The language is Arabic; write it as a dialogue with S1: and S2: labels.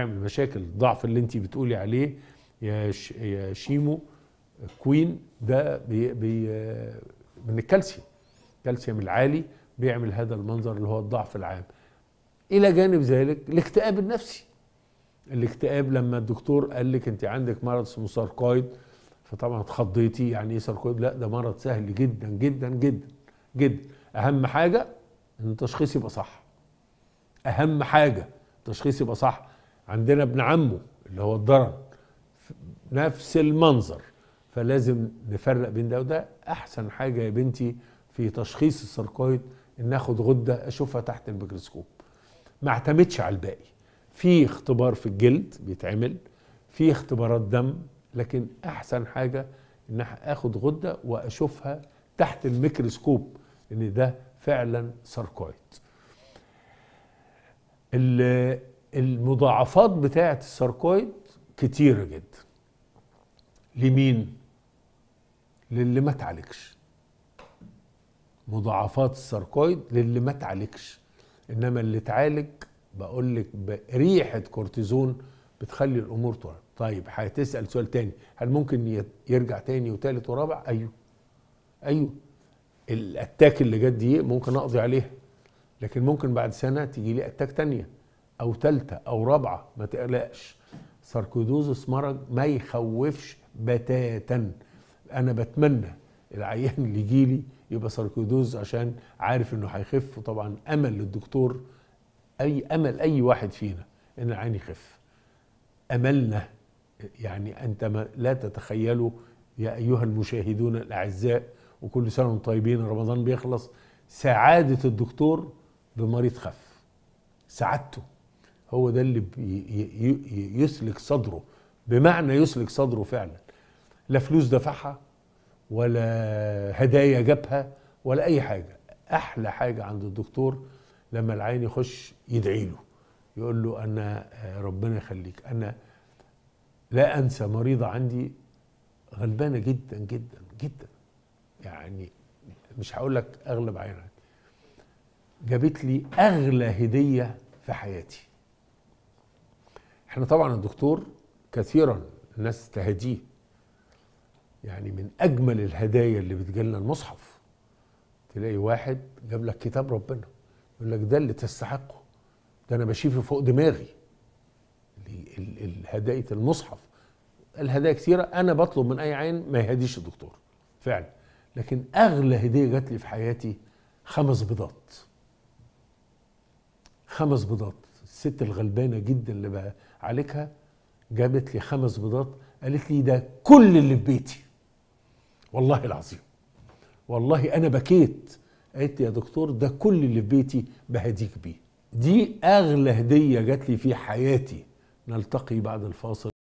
S1: يعمل مشاكل الضعف اللي انت بتقولي عليه يا يا شيمو كوين ده بي بي من الكالسيوم الكالسيوم العالي بيعمل هذا المنظر اللي هو الضعف العام الى جانب ذلك الاكتئاب النفسي الاكتئاب لما الدكتور قال لك انت عندك مرض اسمه ساركويد فطبعا اتخضيتي يعني ايه ساركويد لا ده مرض سهل جدا جدا جدا جدا اهم حاجه ان التشخيص يبقى صح اهم حاجه التشخيص يبقى صح عندنا ابن عمه اللي هو الضرر نفس المنظر فلازم نفرق بين ده وده احسن حاجه يا بنتي في تشخيص السركويد ان اخد غده اشوفها تحت الميكروسكوب ما اعتمدش على الباقي في اختبار في الجلد بيتعمل في اختبارات دم لكن احسن حاجه ان اخد غده واشوفها تحت الميكروسكوب ان ده فعلا سركويد المضاعفات بتاعه الساركويد كتيره جدا لمين للي ما تعالجش مضاعفات الساركويد للي ما تعالجش انما اللي اتعالج بقول لك ريحه كورتيزون بتخلي الامور تورد طيب هتسال سؤال تاني هل ممكن يرجع تاني وتالت ورابع ايوه ايوه الاتاك اللي جت دي ممكن اقضي عليها لكن ممكن بعد سنه تيجي لي اتاك تانيه او ثالثه او رابعه ما تقلقش ساركودوزس مرض ما يخوفش بتاتا انا بتمنى العيان اللي يجيلي يبقى ساركودوز عشان عارف انه هيخف وطبعا امل للدكتور اي امل اي واحد فينا ان العين يخف املنا يعني انت ما لا تتخيلوا يا ايها المشاهدون الاعزاء وكل سنه وانتم طيبين رمضان بيخلص سعاده الدكتور بمريض خف سعادته هو ده اللي يسلك صدره بمعنى يسلك صدره فعلا لا فلوس دفعها ولا هدايا جابها ولا اي حاجه احلى حاجه عند الدكتور لما العين يخش يدعي له يقول له انا آه، ربنا يخليك انا لا انسى مريضه عندي غلبانه جدا جدا جدا يعني مش هقول لك اغلب عينك جابت لي اغلى هديه في حياتي احنا طبعا الدكتور كثيرا الناس تهديه يعني من اجمل الهدايا اللي بتجيلنا المصحف تلاقي واحد جاب لك كتاب ربنا يقول لك ده اللي تستحقه ده انا بشيفه فوق دماغي هدايه المصحف الهدايا كثيره انا بطلب من اي عين ما يهديش الدكتور فعلا لكن اغلى هديه جات لي في حياتي خمس بيضات خمس بيضات الست الغلبانه جدا اللي بعالجها جابت لي خمس بيضات قالت لي ده كل اللي في بيتي والله العظيم والله انا بكيت قالت لي يا دكتور ده كل اللي في بيتي بهديك بيه دي اغلى هديه جات لي في حياتي نلتقي بعد الفاصل